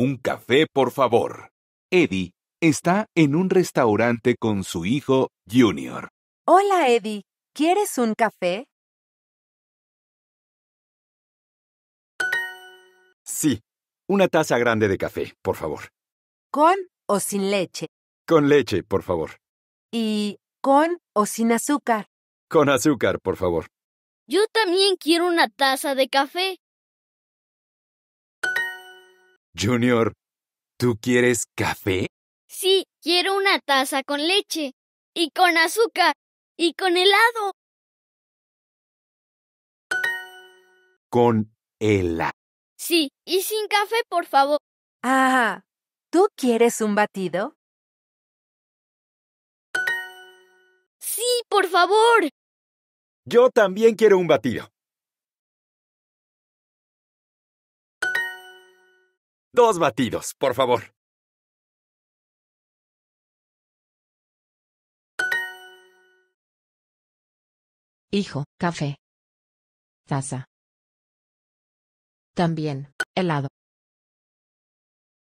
Un café, por favor. Eddie está en un restaurante con su hijo Junior. Hola, Eddie. ¿Quieres un café? Sí, una taza grande de café, por favor. ¿Con o sin leche? Con leche, por favor. ¿Y con o sin azúcar? Con azúcar, por favor. Yo también quiero una taza de café. Junior, ¿tú quieres café? Sí, quiero una taza con leche y con azúcar y con helado. Con helado. Sí, y sin café, por favor. Ah, ¿tú quieres un batido? Sí, por favor. Yo también quiero un batido. Dos batidos, por favor. Hijo, café. Taza. También, helado.